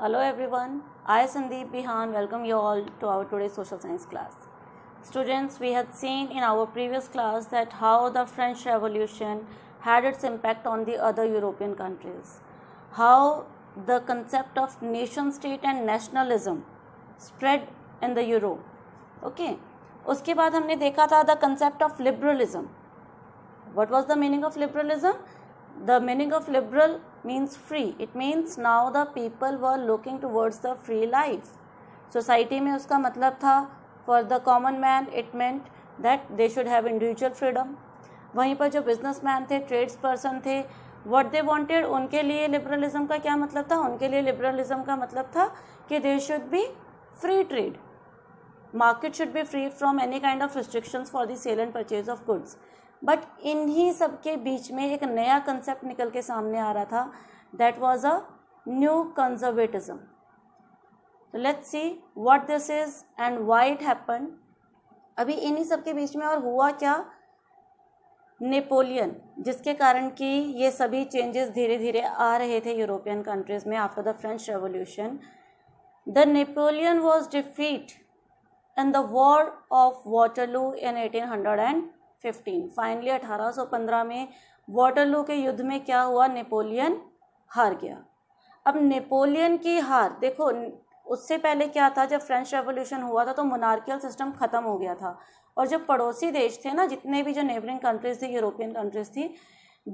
Hello everyone, I Sandeep Bihan welcome you all to our today's social science class. Students, we had seen in our previous class that how the French Revolution had its impact on the other European countries, how the concept of nation state and nationalism spread in the Europe. Okay, उसके बाद हमने देखा था the concept of liberalism. What was the meaning of liberalism? the meaning of liberal means free it means now the people were looking towards the free life society में उसका मतलब था for the common man it meant that they should have individual freedom वहीं पर जो businessman थे trades person थे what they wanted उनके लिए लिबरलिज्म का क्या मतलब था उनके लिए लिबरलिज्म का मतलब था कि they should be free trade market should be free from any kind of restrictions for the sale and purchase of goods but इन्हीं सब के बीच में एक नया कंसेप्ट निकल के सामने आ रहा था that was a new conservatism let's see what this is and why it happen अभी इन्हीं सब के बीच में और हुआ क्या नेपोलियन जिसके कारण कि ये सभी चेंजेस धीरे धीरे आ रहे थे यूरोपियन कंट्रीज में after the French revolution the Napoleon was defeat in the war of Waterloo in eighteen hundred and fifteen finally 1815 में वाटरलू के युद्ध में क्या हुआ नेपोलियन हार गया अब नेपोलियन की हार देखो उससे पहले क्या था जब फ्रेंच रेवोल्यूशन हुआ था तो मोनार्कियल सिस्टम ख़त्म हो गया था और जो पड़ोसी देश थे ना जितने भी जो नेबरिंग कंट्रीज़ थी यूरोपियन कंट्रीज़ थी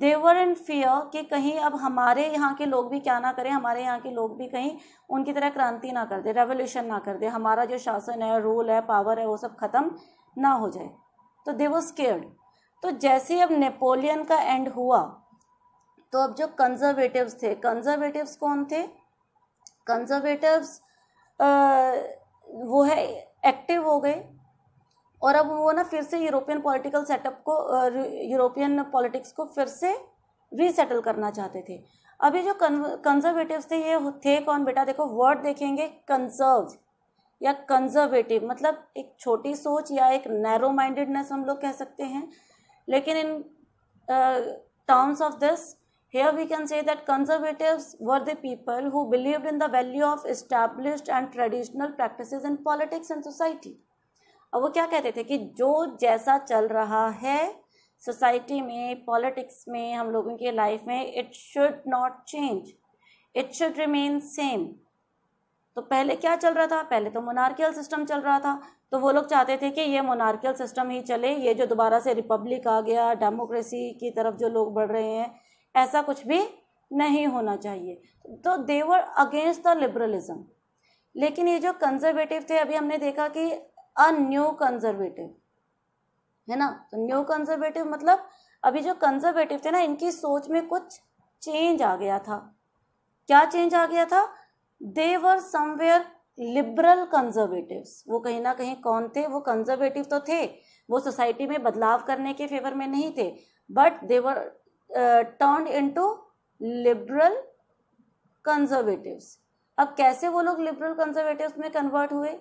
देवर एंड फियर कि कहीं अब हमारे यहाँ के लोग भी क्या ना करें हमारे यहाँ के लोग भी कहीं उनकी तरह क्रांति ना कर दे रेवोल्यूशन ना कर दे हमारा जो शासन है रूल है पावर है वो सब ख़त्म ना हो जाए तो दे वो स्केर्ड तो जैसे अब नेपोलियन का एंड हुआ तो अब जो कंजर्वेटिव्स थे कंजर्वेटिव्स कौन थे कंजर्वेटिव्स वो है एक्टिव हो गए और अब वो ना फिर से यूरोपियन पॉलिटिकल सेटअप को यूरोपियन पॉलिटिक्स को फिर से रीसेटल करना चाहते थे अभी जो कंजर्वेटिव्स थे ये थे कौन बेटा देखो वर्ड देखेंगे कंजर्व या कंजर्वेटिव मतलब एक छोटी सोच या एक नैरो माइंडेडनेस हम लोग कह सकते हैं लेकिन in terms of this here we can say that conservative were the people who believe in the value of establish and traditional practice in politics and society अब वो क्या कहते थे कि जो जैसा चल रहा है सोसाइटी में पॉलिटिक्स में हम लोगों के लाइफ में it should not change it should remain same तो पहले क्या चल रहा था पहले तो मोनार्कियल सिस्टम चल रहा था तो वो लोग चाहते थे कि ये मोनार्कियल सिस्टम ही चले ये जो दोबारा से रिपब्लिक आ गया डेमोक्रेसी की तरफ जो लोग बढ़ रहे हैं ऐसा कुछ भी नहीं होना चाहिए तो देवर अगेंस्ट द लिबरलिज्म लेकिन ये जो कंजर्वेटिव थे अभी हमने देखा कि अ न्यू कंजर्वेटिव है ना तो न्यू कंजर्वेटिव मतलब अभी जो कंजर्वेटिव थे ना इनकी सोच में कुछ चेंज आ गया था क्या चेंज आ गया था देवर समवेयर लिबरल कंजर्वेटिव्स वो कहीं ना कहीं कौन थे वो कंजर्वेटिव तो थे वो सोसाइटी में बदलाव करने के फेवर में नहीं थे but they were turn into liberal conservatives अब कैसे वो लोग लिबरल कंजर्वेटिव्स में कन्वर्ट हुए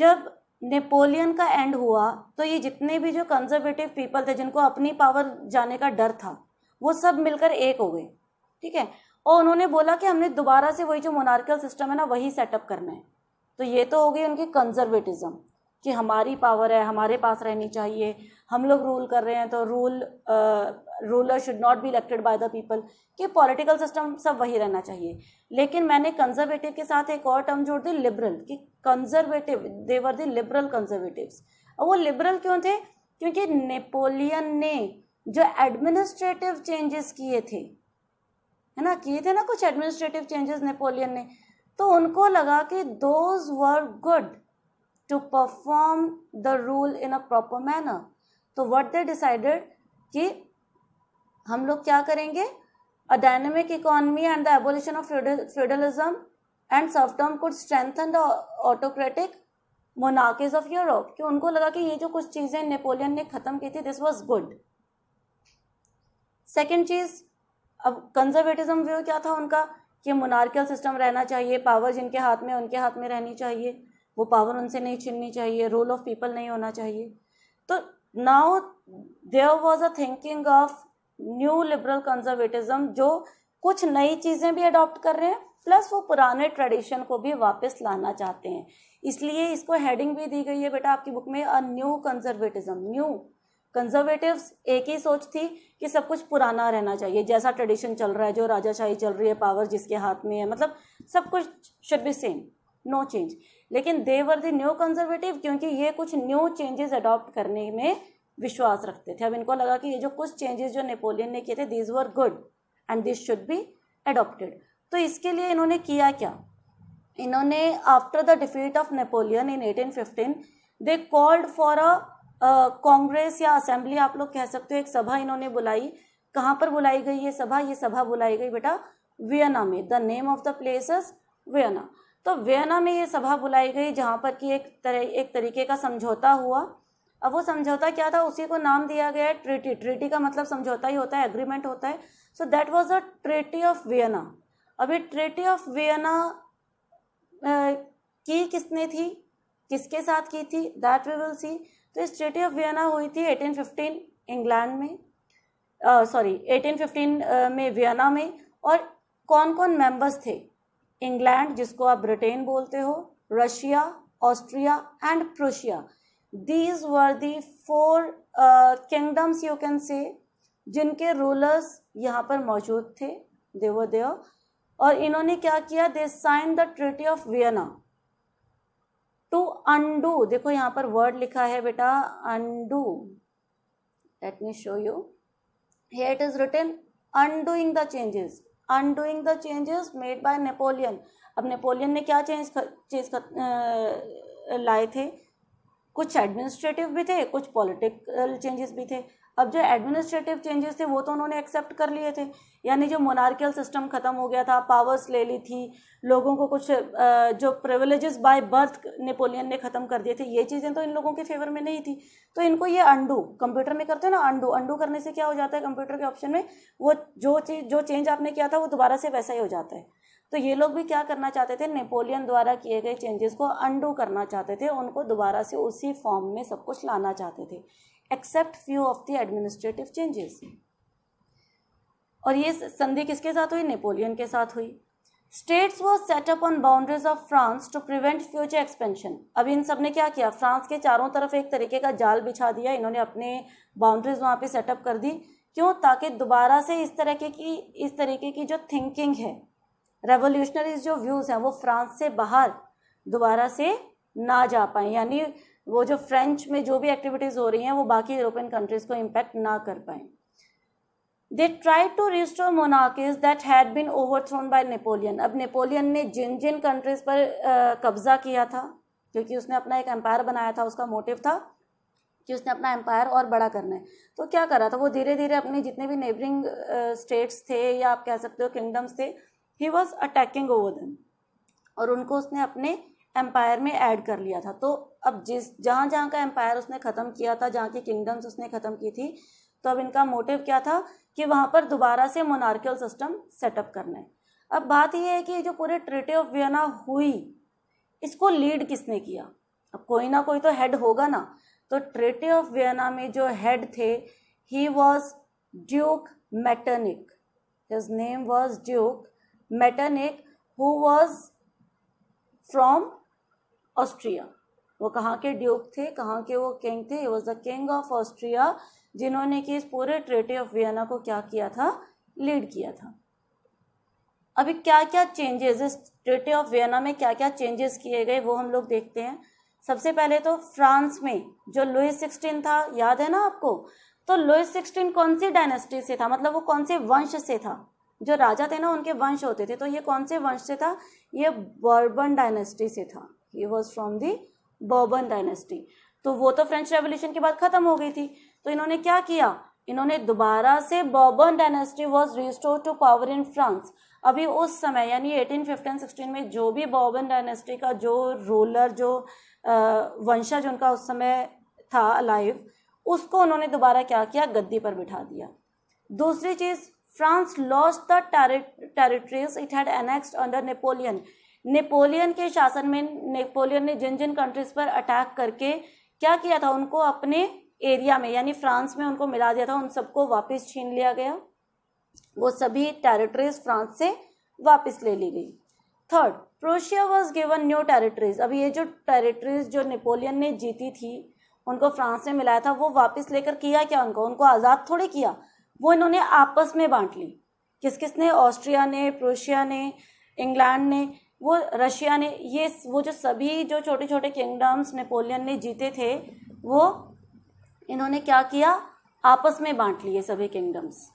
जब नेपोलियन का एंड हुआ तो ये जितने भी जो कंजर्वेटिव पीपल थे जिनको अपनी पावर जाने का डर था वो सब मिलकर एक हो गए ठीक है और उन्होंने बोला कि हमने दोबारा से वही जो मोनार्कल सिस्टम है ना वही सेटअप करना है तो ये तो हो गई उनकी कंजर्वेटिज्म कि हमारी पावर है हमारे पास रहनी चाहिए हम लोग रूल कर रहे हैं तो rule ruler should not be elected by the people कि पॉलिटिकल सिस्टम सब वही रहना चाहिए लेकिन मैंने कंजर्वेटिव के साथ एक और टर्म जोड़ दी लिबरल कि conservative they were the liberal conservative और वो लिबरल क्यों थे क्योंकि नेपोलियन ने जो एडमिनिस्ट्रेटिव चेंजेस किए थे है ना किए थे ना कुछ एडमिनिस्ट्रेटिव चेंजेस नेपोलियन ने तो उनको लगा कि those were good to perform the rule in a proper manner तो वट दे डिसाइडेड कि हम लोग क्या करेंगे a dynamic economy and the abolition of feudalism and serfdom could strengthen the autocratic monarchies of Europe कि उनको लगा कि ये जो कुछ चीज़ें नेपोलियन ने ख़त्म की थी दिस वॉज गुड सेकेंड चीज़ अब कंजर्वेटिज्म व्यू क्या था उनका कि मोनार्कियल सिस्टम रहना चाहिए पावर जिनके हाथ में उनके हाथ में रहनी चाहिए वो पावर उनसे नहीं छीननी चाहिए रोल ऑफ पीपल नहीं होना चाहिए तो now there was a thinking of new liberal conservatism जो कुछ नई चीज़ें भी अडॉप्ट कर रहे हैं प्लस वो पुराने ट्रेडिशन को भी वापस लाना चाहते हैं इसलिए इसको हेडिंग भी दी गई है बेटा आपकी बुक में a new conservatism new conservative एक ही सोच थी कि सब कुछ पुराना रहना चाहिए जैसा ट्रेडिशन चल रहा है जो राजाशाही चल रही है पावर जिसके हाथ में है मतलब सब कुछ should be same no change लेकिन देवर दी न्यू कंजर्वेटिव क्योंकि ये कुछ न्यू चेंजेस अडॉप्ट करने में विश्वास रखते थे अब इनको लगा कि ये जो कुछ चेंजेस जो नेपोलियन ने किए थे these were good and this should be adopted तो इसके लिए इन्होंने किया क्या इन्होंने after the defeat of Napoleon in fifteen they called for a congress या असेंबली आप लोग कह सकते हो एक सभा इन्होंने बुलाई कहाँ पर बुलाई गई ये सभा ये सभा बुलाई गई बेटा वियना में the name of the places Vienna तो वियना में ये सभा बुलाई गई जहाँ पर कि एक तरह एक तरीके का समझौता हुआ अब वो समझौता क्या था उसी को नाम दिया गया है ट्रीटी ट्रीटी का मतलब समझौता ही होता है एग्रीमेंट होता है so that was a treaty of Vienna अभी ट्रीटी ऑफ वियना की किसने थी किसके साथ की थी दैट वी विल सी तो इस स्ट्रेटी ऑफ वियना हुई थी 1815 इंग्लैंड में सॉरी uh, 1815 में वियना में और कौन कौन मेंबर्स थे इंग्लैंड जिसको आप ब्रिटेन बोलते हो Russia Austria and Prussia these were the four kingdoms you can say जिनके रूलर्स यहाँ पर मौजूद थे देवोदेव देव और इन्होंने क्या किया they sign the treaty of Vienna to undo देखो यहाँ पर वर्ड लिखा है बेटा undo let me show you here it is return undoing the changes undoing the changes made by Napoleon अब नेपोलियन ने क्या चेंज चेंज लाए थे कुछ एडमिनिस्ट्रेटिव भी थे कुछ पॉलिटिकल चेंजेस भी थे अब जो एडमिनिस्ट्रेटिव चेंजेस थे वो तो उन्होंने एक्सेप्ट कर लिए थे यानी जो मोनार्कियल सिस्टम ख़त्म हो गया था पावर्स ले ली थी लोगों को कुछ जो प्रिविलेजेस बाय बर्थ नेपोलियन ने ख़त्म कर दिए थे ये चीज़ें तो इन लोगों के फेवर में नहीं थी तो इनको ये अंडू कंप्यूटर में करते हो ना अंडू अंडू करने से क्या हो जाता है कंप्यूटर के ऑप्शन में वो जो चीज़ जो चेंज आपने किया था वो दोबारा से वैसा ही हो जाता है तो ये लोग भी क्या करना चाहते थे नेपोलियन द्वारा किए गए चेंजेस को अंडू करना चाहते थे उनको दोबारा से उसी फॉर्म में सब कुछ लाना चाहते थे except few of the administrative changes और ये संधि किसके साथ हुई नेपोलियन के साथ हुई स्टेट्स वो setup on boundaries of France to prevent future expansion अब इन सब ने क्या किया फ्रांस के चारों तरफ एक तरीके का जाल बिछा दिया इन्होंने अपने बाउंड्रीज वहाँ पे सेटअप कर दी क्यों ताकि दोबारा से इस तरीके की इस तरीके की जो थिंकिंग है रेवोल्यूशनरीज जो व्यूज़ हैं वो फ्रांस से बाहर दोबारा से ना जा पाए यानी वो जो फ्रेंच में जो भी एक्टिविटीज़ हो रही हैं वो बाकी यूरोपियन कंट्रीज़ को इम्पैक्ट ना कर पाएँ they try to restore monarchies that had been thrown by Napoleon अब नेपोलियन ने जिन जिन कंट्रीज पर कब्जा किया था क्योंकि उसने अपना एक एम्पायर बनाया था उसका मोटिव था कि उसने अपना एम्पायर और बड़ा करना है तो क्या कर रहा था वो धीरे धीरे अपने जितने भी नेबरिंग स्टेट्स थे या आप कह सकते हो किंगडम्स थे ही वॉज अटैकिंग ओवर दम और उनको उसने अपने एम्पायर में ऐड कर लिया था तो अब जिस जहाँ जहाँ का एम्पायर उसने ख़त्म किया था जहाँ की किंगडम्स उसने ख़त्म की थी तो अब इनका मोटिव क्या था कि वहाँ पर दोबारा से मोनार्कियल सिस्टम सेटअप करना है अब बात यह है कि जो पूरे ट्रिटी ऑफ वियना हुई इसको लीड किसने किया अब कोई ना कोई तो हेड होगा ना तो ट्रिटी ऑफ वियना में जो हेड थे he was duke Metternich his name was duke Metternich who was from Austria वो कहाँ के ड्यूक थे कहाँ के वो किंग थे was the king of Austria जिन्होंने कि इस पूरे ट्रेटी ऑफ वियना को क्या किया था लीड किया था अभी क्या क्या चेंजेस इस ट्रेटी ऑफ वियना में क्या क्या चेंजेस किए गए वो हम लोग देखते हैं सबसे पहले तो फ्रांस में जो लुइस सिक्सटीन था याद है ना आपको तो लुइस सिक्सटीन कौन सी डायनेस्टी से था मतलब वो कौन से वंश से था जो राजा थे ना उनके वंश होते थे तो ये कौन से वंश से था ये बर्बन डायनेस्टी से था he was from the Bourbon dynasty तो वो तो फ्रेंच रेवोल्यूशन के बाद खत्म हो गई थी तो इन्होंने क्या किया इन्होंने दोबारा से Bourbon dynasty was restore to power in France अभी उस समय यानी फिफ्टीन सिक्सटीन में जो भी बॉबन डायनेस्टी का जो रूलर जो वंशज उनका उस समय था अलाइव उसको उन्होंने दोबारा क्या किया गद्दी पर बिठा दिया दूसरी चीज France lost the territories it had annexed under Napoleon Napoleon के शासन में नेपोलियन ने जिन जिन कंट्रीज पर अटैक करके क्या किया था उनको अपने एरिया में यानी फ्रांस में उनको मिला दिया था उन सबको वापस छीन लिया गया वो सभी टेरिटरीज फ्रांस से वापस ले ली गई third Prussia was given new territories अब ये जो टेरिटरीज जो नेपोलियन ने जीती थी उनको फ्रांस ने मिलाया था वो वापस लेकर किया क्या उनको उनको आज़ाद थोड़े किया वो इन्होंने आपस में बांट ली किस किस ने ऑस्ट्रिया ने प्रोशिया ने इंग्लैंड ने वो रशिया ने ये वो जो सभी जो छोटे छोटे किंगडम्स नेपोलियन ने जीते थे वो इन्होंने क्या किया आपस में बांट लिए सभी किंगडम्स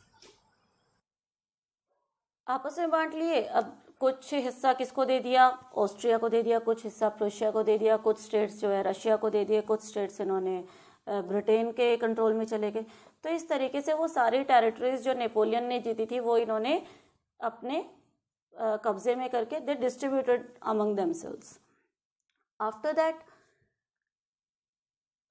आपस में बांट लिए अब कुछ हिस्सा किसको दे दिया ऑस्ट्रिया को दे दिया कुछ हिस्सा प्रोशिया को दे दिया कुछ स्टेट्स जो है रशिया को दे दिए कुछ स्टेट्स इन्होंने ब्रिटेन के कंट्रोल में चले गए तो इस तरीके से वो सारी टेरिटरीज जो नेपोलियन ने जीती थी वो इन्होंने अपने कब्जे में करके they distributed among themselves after that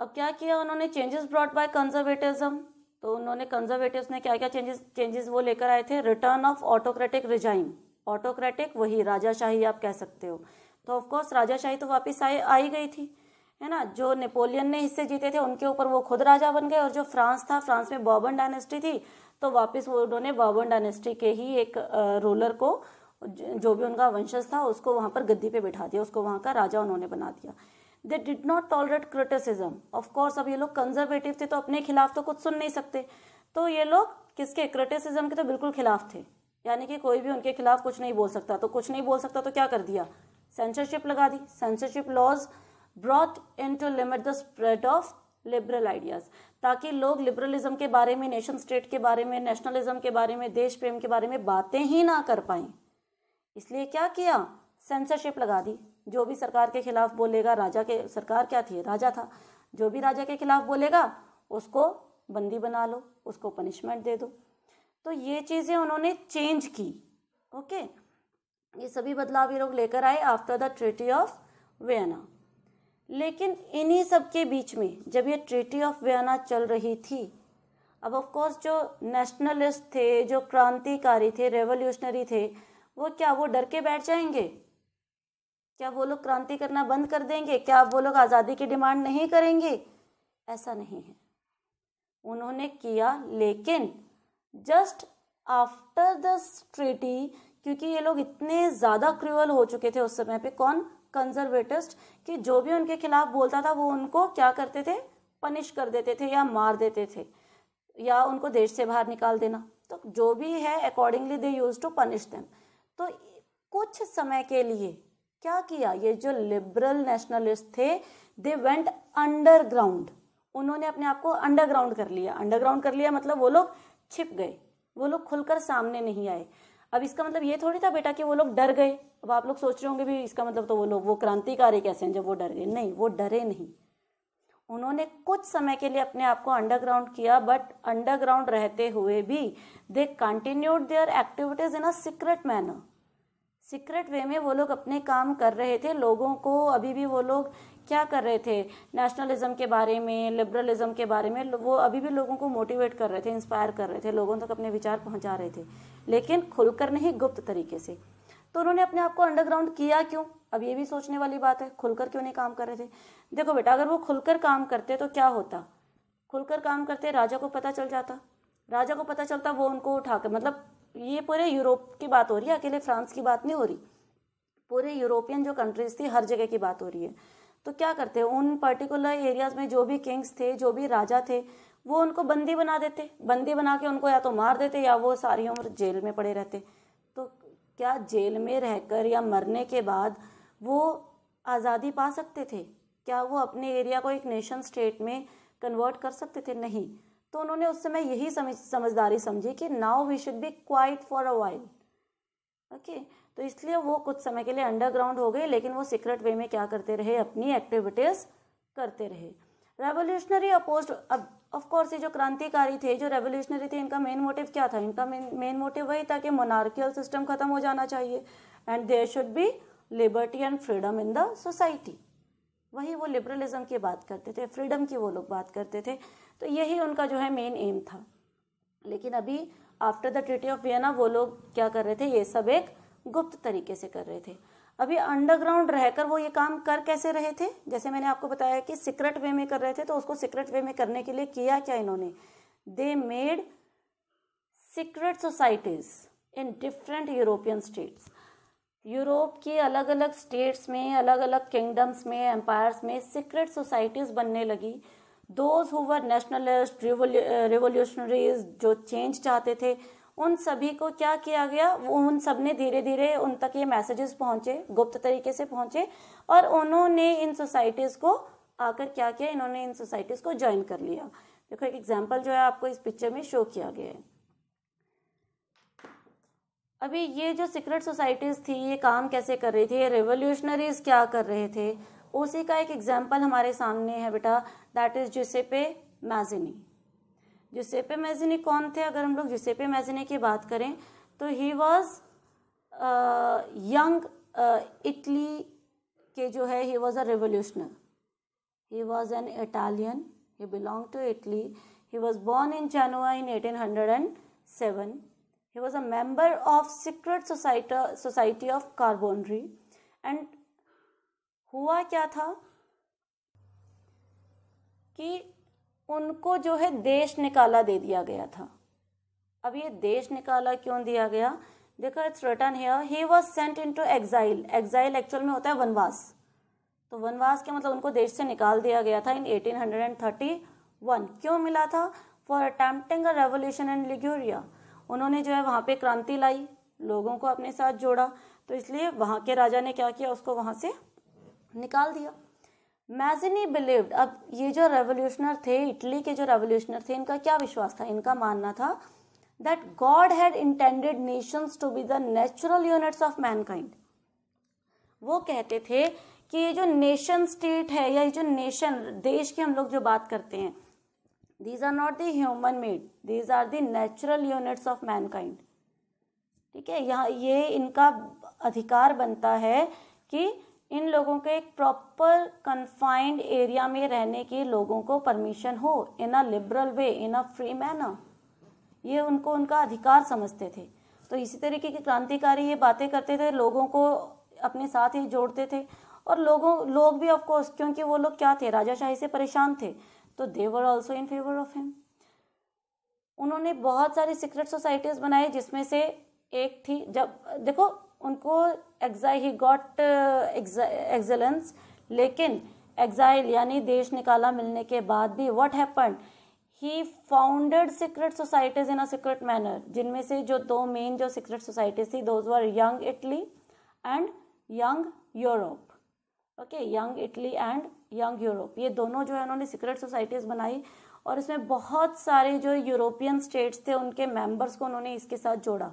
अब क्या किया उन्होंने चेंजेस ब्रॉड बाय कंजर्वेटिज्म तो उन्होंने कंजर्वेटिव ने क्या क्या चेंजेस चेंजेस वो लेकर आए थे return of autocratic regime autocratic वही राजाशाही आप कह सकते हो तो ऑफकोर्स राजाशाही तो वापस आई आई गई थी है ना जो नेपोलियन ने हिस्से जीते थे उनके ऊपर वो खुद राजा बन गए और जो फ्रांस था फ्रांस में बॉबन डायनेस्टी थी तो वापस वो उन्होंने बॉबन डायनेस्टी के ही एक रूलर को जो भी उनका वंशज था उसको वहाँ पर गद्दी पे बिठा दिया उसको वहाँ का राजा उन्होंने बना दिया they did not tolerate criticism of course अब ये लोग कंजर्वेटिव थे तो अपने खिलाफ तो कुछ सुन नहीं सकते तो ये लोग किसके क्रिटिसिज्म के तो बिल्कुल खिलाफ थे यानी कि कोई भी उनके खिलाफ कुछ नहीं बोल सकता तो कुछ नहीं बोल सकता तो क्या कर दिया सेंसरशिप लगा दी censorship laws brought in to limit the spread of liberal ideas ताकि लोग लिबरलिज्म के बारे में नेशन स्टेट के बारे में नेशनलिज्म के बारे में देश प्रेम के बारे में बातें ही ना कर पाएं इसलिए क्या किया सेंसरशिप लगा दी जो भी सरकार के खिलाफ बोलेगा राजा के सरकार क्या थी राजा था जो भी राजा के खिलाफ बोलेगा उसको बंदी बना लो उसको पनिशमेंट दे दो तो ये चीज़ें उन्होंने चेंज की ओके ये सभी बदलाव ये लोग लेकर आए after the treaty of Vienna लेकिन इन्हीं सब के बीच में जब ये ट्रिटी ऑफ वियना चल रही थी अब ऑफ कोर्स जो नेशनलिस्ट थे जो क्रांतिकारी थे रेवोल्यूशनरी थे वो क्या वो डर के बैठ जाएंगे क्या वो लोग क्रांति करना बंद कर देंगे क्या वो लोग आज़ादी की डिमांड नहीं करेंगे ऐसा नहीं है उन्होंने किया लेकिन जस्ट आफ्टर द ट्रीटी क्योंकि ये लोग इतने ज़्यादा क्रूअल हो चुके थे उस समय पे कौन कंजर्वेटिस्ट कि जो भी उनके खिलाफ बोलता था वो उनको क्या करते थे पनिश कर देते थे या मार देते थे या उनको देश से बाहर निकाल देना तो जो भी है accordingly they used to punish them तो कुछ समय के लिए क्या किया ये जो लिबरल नेशनलिस्ट थे दे वेंट अंडरग्राउंड उन्होंने अपने आप को अंडरग्राउंड कर लिया अंडरग्राउंड कर लिया मतलब वो लोग छिप गए वो लोग खुलकर सामने नहीं आए अब इसका मतलब ये थोड़ी था बेटा कि वो लोग डर गए अब आप लोग सोच रहे होंगे भी इसका मतलब तो वो लोग वो क्रांतिकारी कैसे हैं जब वो डर गए नहीं वो डरे नहीं उन्होंने कुछ समय के लिए अपने आप को अंडरग्राउंड किया बट अंडरग्राउंड रहते हुए भी they continued their activities in a secret manner secret way में वो लोग अपने काम कर रहे थे लोगों को अभी भी वो लोग क्या कर रहे थे नेशनलिज्म के बारे में लिबरलिज्म के बारे में वो अभी भी लोगों को मोटिवेट कर रहे थे इंस्पायर कर रहे थे लोगों तक अपने विचार पहुंचा रहे थे लेकिन खुलकर नहीं गुप्त तरीके से तो उन्होंने अपने आप को अंडरग्राउंड किया क्यों अब ये भी सोचने वाली बात है खुलकर क्यों नहीं काम कर रहे थे देखो बेटा अगर वो खुलकर काम करते तो क्या होता खुलकर काम करते राजा को पता चल जाता राजा को पता चलता वो उनको उठाकर मतलब ये पूरे यूरोप की बात हो रही है अकेले फ्रांस की बात नहीं हो रही पूरे यूरोपियन जो कंट्रीज थी हर जगह की बात हो रही है तो क्या करते उन पर्टिकुलर एरियाज में जो भी किंग्स थे जो भी राजा थे वो उनको बंदी बना देते बंदी बना के उनको या तो मार देते या वो सारी उम्र जेल में पड़े रहते क्या जेल में रहकर या मरने के बाद वो आज़ादी पा सकते थे क्या वो अपने एरिया को एक नेशन स्टेट में कन्वर्ट कर सकते थे नहीं तो उन्होंने उस समय यही समझ समझदारी समझी कि now we should be quiet for a while okay तो इसलिए वो कुछ समय के लिए अंडरग्राउंड हो गए लेकिन वो सीक्रेट वे में क्या करते रहे अपनी एक्टिविटीज़ करते रहे रेवोल्यूशनरी अपोज अब ऑफकोर्स ये जो क्रांतिकारी थे जो रेवोल्यूशनरी थे इनका मेन मोटिव क्या था इनका मेन मेन मोटिव वही था कि मोनार्कियल सिस्टम खत्म हो जाना चाहिए and there should be liberty and freedom in the society वही वो लिबरलिज्म की बात करते थे फ्रीडम की वो लोग बात करते थे तो यही उनका जो है मेन एम था लेकिन अभी after the treaty of Vienna वो लोग क्या कर रहे थे ये सब एक गुप्त तरीके से कर रहे थे अभी अंडरग्राउंड रहकर वो ये काम कर कैसे रहे थे जैसे मैंने आपको बताया कि सीक्रेट वे में कर रहे थे तो उसको सीक्रेट वे में करने के लिए किया क्या इन्होंने they made secret societies in different European states Europe के अलग अलग स्टेट्स में अलग अलग किंगडम्स में एम्पायर्स में सीक्रेट सोसाइटीज़ बनने लगी दोज हुवर नेशनलिस्ट रिवोल्यूशनरीज जो चेंज चाहते थे उन सभी को क्या किया गया वो उन सब ने धीरे धीरे उन तक ये मैसेजेस पहुंचे गुप्त तरीके से पहुंचे और उन्होंने इन सोसाइटीज़ को आकर क्या किया इन्होंने इन सोसाइटीज़ को ज्वाइन कर लिया देखो एक एग्जाम्पल जो है आपको इस पिक्चर में शो किया गया है अभी ये जो सीक्रेट सोसाइटीज़ थी ये काम कैसे कर रही थी ये रेवोल्यूशनरीज क्या कर रहे थे उसी का एक एग्जाम्पल हमारे सामने है बेटा दैट इज़ जिसे पे मैजिनी जुसेपे मैजिनी कौन थे अगर हम लोग जुसेपे मैजिनी की बात करें तो ही वॉज यंग इटली के जो है he was a revolutionary he was an Italian he belong to Italy he was born in Genoa in eighteen hundred and seven he was a member of secret society society of Carbonari and हुआ क्या था कि उनको जो है देश निकाला दे दिया गया था अब ये देश निकाला क्यों दिया गया देखो it's return here he was sent in to exile exile actual में होता है वनवास तो वनवास के मतलब उनको देश से निकाल दिया गया था in eighteen hundred and thirty one क्यों मिला था for attempting a revolution in Liguria उन्होंने जो है वहाँ पे क्रांति लाई लोगों को अपने साथ जोड़ा तो इसलिए वहाँ के राजा ने क्या किया उसको वहाँ से निकाल दिया मैजिनी बिलीव्ड अब ये जो रेवोल्यूशनर थे इटली के जो रेवोल्यूशनर थे इनका क्या विश्वास था इनका मानना था that God had intended nations to be the natural units of mankind वो कहते थे कि ये जो नेशन स्टेट है या ये जो नेशन देश की हम लोग जो बात करते हैं these are not the human made these are the natural units of mankind ठीक है यहाँ ये इनका अधिकार बनता है कि इन लोगों के एक प्रॉपर कन्फाइंड एरिया में रहने के लोगों को परमिशन हो in a liberal way in a free manner ये उनको उनका अधिकार समझते थे तो इसी तरीके के क्रांतिकारी ये बातें करते थे लोगों को अपने साथ ही जोड़ते थे और लोगों लोग भी ऑफकोर्स क्योंकि वो लोग क्या थे राजाशाही से परेशान थे तो they were also in favour of him उन्होंने बहुत सारी सीक्रेट सोसाइटीज़ बनाई जिसमें से एक थी जब देखो उनको एग्जाइल ही गॉट एक्सलेंस लेकिन एग्जाइल यानी देश निकाला मिलने के बाद भी what happen he founded secret societies in a secret manner जिनमें से जो दो मेन जो सीक्रेट सोसाइटीज थी those were young Italy and young Europe okay young Italy and young Europe ये दोनों जो है उन्होंने सीक्रेट सोसाइटीज़ बनाई और इसमें बहुत सारे जो यूरोपियन स्टेट्स थे उनके मेंबर्स को उन्होंने इसके साथ जोड़ा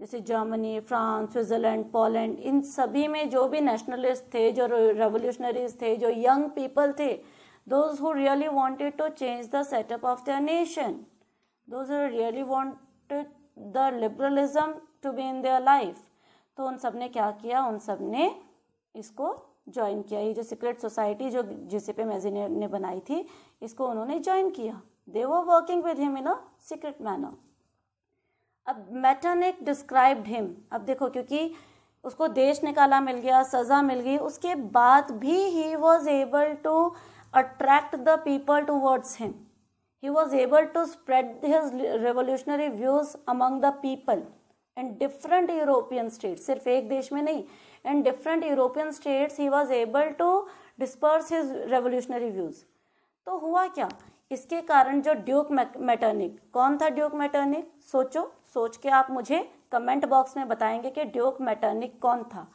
जैसे जर्मनी फ्रांस स्विट्ज़रलैंड पोलैंड इन सभी में जो भी नेशनलिस्ट थे जो रेवोल्यूशनरीज थे जो यंग पीपल थे those who really wanted to change the setup of their nation those who really wanted the liberalism to be in their life तो उन सब ने क्या किया उन सब ने इसको ज्वाइन किया ये जो सीक्रेट सोसाइटी जो पे मेजिनियर ने बनाई थी इसको उन्होंने ज्वाइन किया दे वो working with him in a secret manner अब मेटानिक डिस्क्राइब हिम अब देखो क्योंकि उसको देश निकाला मिल गया सजा मिल गई उसके बाद भी he was able to attract the people towards him he was able to spread his revolutionary views among the people and different European state सिर्फ एक देश में नहीं and different European states he was able to disperse his revolutionary views तो हुआ क्या इसके कारण जो ड्यूक मैटर्निक कौन था ड्यूक मैटर्निक सोचो सोच के आप मुझे कमेंट बॉक्स में बताएंगे कि ड्यूक मैटर्निक कौन था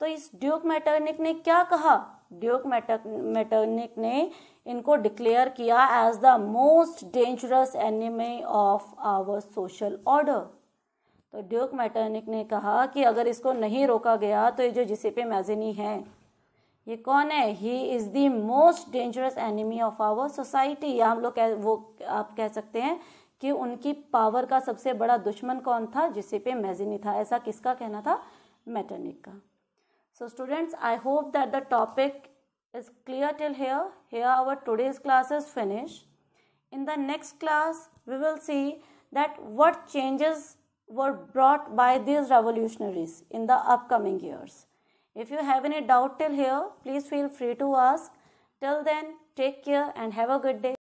तो इस ड्यूक मैटर्निक ने क्या कहा ड्यूक मैटर्निक ने इनको डिक्लेयर किया as the most dangerous enemy of our social order तो ड्यूक मैटर्निक ने कहा कि अगर इसको नहीं रोका गया तो ये जो जिसेपे मैजिनी है ये कौन है he is the most dangerous enemy of our society या हम लोग वो आप कह सकते हैं कि उनकी पावर का सबसे बड़ा दुश्मन कौन था जिसे पे मैजिनी था ऐसा किसका कहना था मैटनिक का so students I hope that the topic is clear till here here our today's class is finish in the next class we will see that what changes were brought by these revolutionaries in the upcoming years If you have any doubt till here, please feel free to ask. Till then, take care and have a good day.